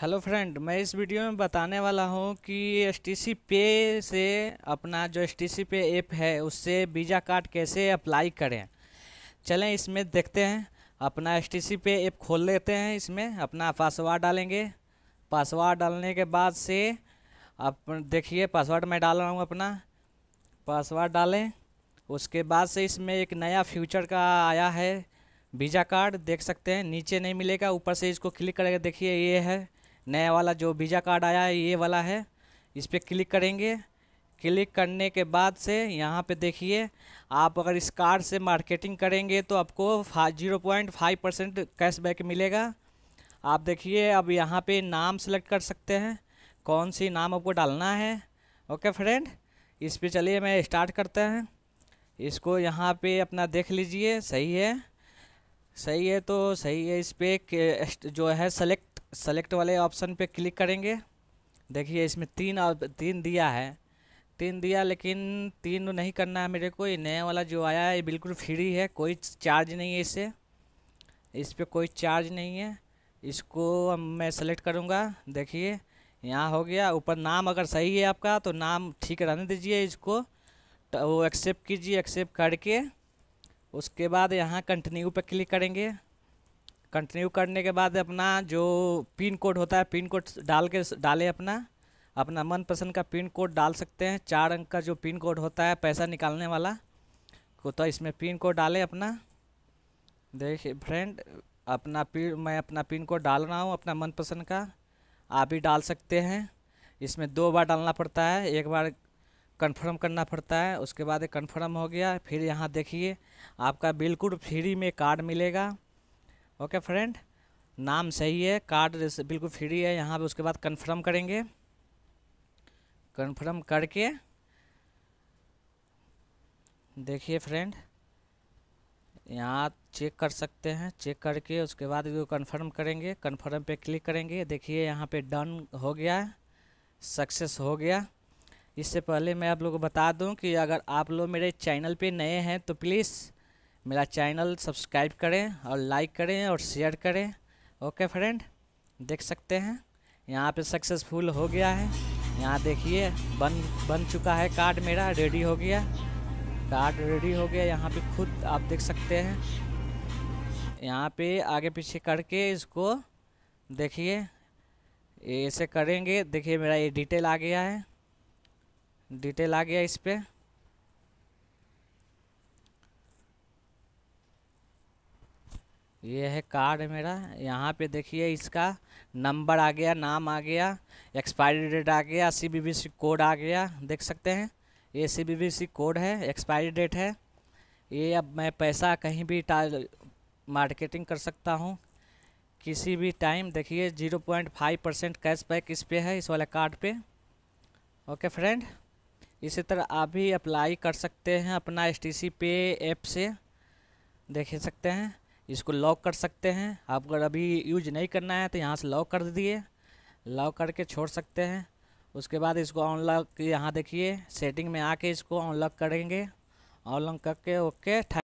hello friend मैं इस video में बताने वाला हूं कि एस पे से अपना जो एस पे ऐप है उससे वीज़ा कार्ड कैसे अप्लाई करें चलें इसमें देखते हैं अपना एस पे ऐप खोल लेते हैं इसमें अपना पासवर्ड डालेंगे पासवर्ड डालने के बाद से आप देखिए पासवर्ड मैं डाल रहा हूँ अपना पासवर्ड डालें उसके बाद से इसमें एक नया फ्यूचर का आया है वीज़ा कार्ड देख सकते हैं नीचे नहीं मिलेगा ऊपर से इसको क्लिक करेंगे देखिए ये है नया वाला जो वीज़ा कार्ड आया है ये वाला है इस पर क्लिक करेंगे क्लिक करने के बाद से यहाँ पे देखिए आप अगर इस कार्ड से मार्केटिंग करेंगे तो आपको zero point five percent cashback मिलेगा आप देखिए अब यहाँ पे नाम सेलेक्ट कर सकते हैं कौन सी नाम आपको डालना है ओके फ्रेंड इस पर चलिए मैं स्टार्ट करते हैं इसको यहाँ पे अपना देख लीजिए सही है सही है तो सही है इस पर जो है सेलेक्ट सेलेक्ट वाले ऑप्शन पे क्लिक करेंगे देखिए इसमें तीन तीन दिया है तीन दिया लेकिन तीन तो नहीं करना है मेरे को ये नया वाला जो आया है ये बिल्कुल फ्री है कोई चार्ज नहीं है इसे इस पर कोई चार्ज नहीं है इसको मैं सेलेक्ट करूँगा देखिए यहाँ हो गया ऊपर नाम अगर सही है आपका तो नाम ठीक रहने दीजिए इसको तो वो एक्सेप्ट कीजिए एक्सेप्ट करके उसके बाद यहाँ कंटिन्यू पर क्लिक करेंगे कंटिन्यू करने के बाद अपना जो पिन कोड होता है पिन कोड डाल के डाले अपना अपना मनपसंद का पिन कोड डाल सकते हैं चार अंक का जो पिन कोड होता है पैसा निकालने वाला को तो इसमें पिन कोड डालें अपना देखिए फ्रेंड अपना पिन मैं अपना पिन कोड डाल रहा हूँ अपना मनपसंद का आप भी डाल सकते हैं इसमें दो बार डालना पड़ता है एक बार कंफर्म करना पड़ता है उसके बाद कंफर्म हो गया फिर यहाँ देखिए आपका बिल्कुल फ्री में कार्ड मिलेगा ओके फ्रेंड नाम सही है कार्ड बिल्कुल फ्री है यहाँ पे उसके बाद कंफर्म करेंगे कंफर्म करके देखिए फ्रेंड यहाँ चेक कर सकते हैं चेक करके उसके बाद इसको कंफर्म करेंगे कंफर्म पे क्लिक करेंगे देखिए यहाँ पे डन हो गया सक्सेस हो गया इससे पहले मैं आप लोगों को बता दूं कि अगर आप लोग मेरे चैनल पे नए हैं तो प्लीज़ मेरा चैनल सब्सक्राइब करें और लाइक करें और शेयर करें ओके फ्रेंड देख सकते हैं यहाँ पे सक्सेसफुल हो गया है यहाँ देखिए बन बन चुका है कार्ड मेरा रेडी हो गया कार्ड रेडी हो गया यहाँ पे खुद आप देख सकते हैं यहाँ पे आगे पीछे करके इसको देखिए ऐसे करेंगे देखिए मेरा ये डिटेल आ गया है डिटेल आ गया इस पर ये है कार्ड मेरा यहाँ पे देखिए इसका नंबर आ गया नाम आ गया एक्सपायरी डेट आ गया सी बी सी कोड आ गया देख सकते हैं ये सी बी सी कोड है एक्सपायरी डेट है ये अब मैं पैसा कहीं भी मार्केटिंग कर सकता हूँ किसी भी टाइम देखिए zero point five percent cash back इस पर है इस वाले कार्ड पे ओके फ्रेंड इसी तरह आप भी अप्लाई कर सकते हैं अपना एस टी सी पे ऐप से देख सकते हैं इसको लॉक कर सकते हैं आप अगर अभी यूज नहीं करना है तो यहाँ से लॉक कर दिए लॉक करके छोड़ सकते हैं उसके बाद इसको अनलॉक यहाँ देखिए सेटिंग में आके इसको अनलॉक करेंगे अनलॉक करके ओके